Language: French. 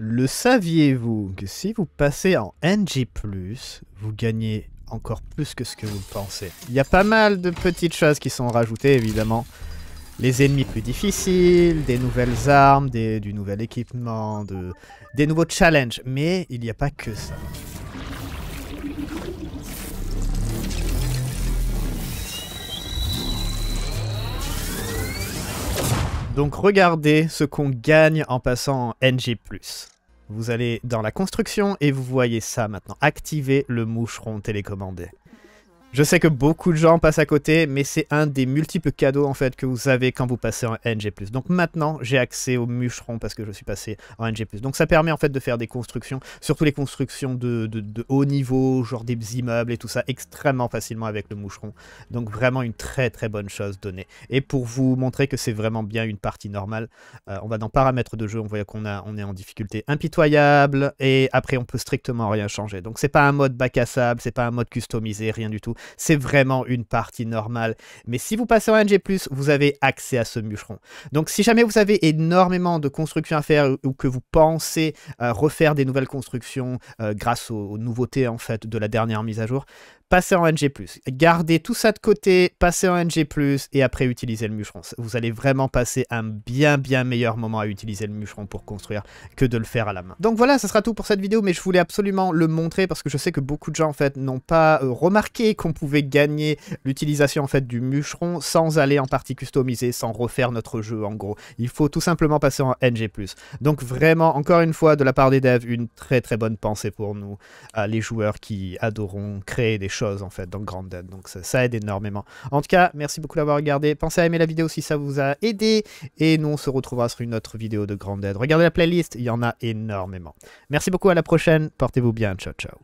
Le saviez-vous que si vous passez en NG+, vous gagnez encore plus que ce que vous pensez. Il y a pas mal de petites choses qui sont rajoutées, évidemment. Les ennemis plus difficiles, des nouvelles armes, du nouvel équipement, des nouveaux challenges. Mais il n'y a pas que ça. Donc regardez ce qu'on gagne en passant en NG+. Vous allez dans la construction et vous voyez ça maintenant. Activez le moucheron télécommandé. Je sais que beaucoup de gens passent à côté, mais c'est un des multiples cadeaux en fait que vous avez quand vous passez en NG+. Donc maintenant, j'ai accès au moucheron parce que je suis passé en NG+. Donc ça permet en fait de faire des constructions, surtout les constructions de, haut niveau, genre des immeubles et tout ça, extrêmement facilement avec le moucheron. Donc vraiment une très très bonne chose donnée. Et pour vous montrer que c'est vraiment bien une partie normale, euh, on va dans paramètres de jeu, on voit qu'on on est en difficulté impitoyable et après on peut strictement rien changer. Donc c'est pas un mode bac à sable, c'est pas un mode customisé, rien du tout c'est vraiment une partie normale. Mais si vous passez en NG+, vous avez accès à ce moucheron. Donc si jamais vous avez énormément de constructions à faire ou que vous pensez euh, refaire des nouvelles constructions euh, grâce aux, nouveautés en fait de la dernière mise à jour, passez en NG+. Gardez tout ça de côté, passez en NG+, et après utilisez le mûcheron. Vous allez vraiment passer un bien bien meilleur moment à utiliser le mûcheron pour construire que de le faire à la main. Donc voilà, ça sera tout pour cette vidéo, mais je voulais absolument le montrer parce que je sais que beaucoup de gens en fait n'ont pas euh, remarqué qu'on on pouvait gagner l'utilisation en fait du mûcheron sans aller en partie customiser, sans refaire notre jeu en gros. Il faut tout simplement passer en NG+. Donc vraiment, encore une fois, de la part des devs, une très très bonne pensée pour nous, euh, les joueurs qui adoreront créer des choses en fait dans Grand Dead. Donc ça, ça aide énormément. En tout cas, merci beaucoup d'avoir regardé. Pensez à aimer la vidéo si ça vous a aidé. Et nous, on se retrouvera sur une autre vidéo de Grand Dead. Regardez la playlist, il y en a énormément. Merci beaucoup, à la prochaine. Portez-vous bien. Ciao, ciao.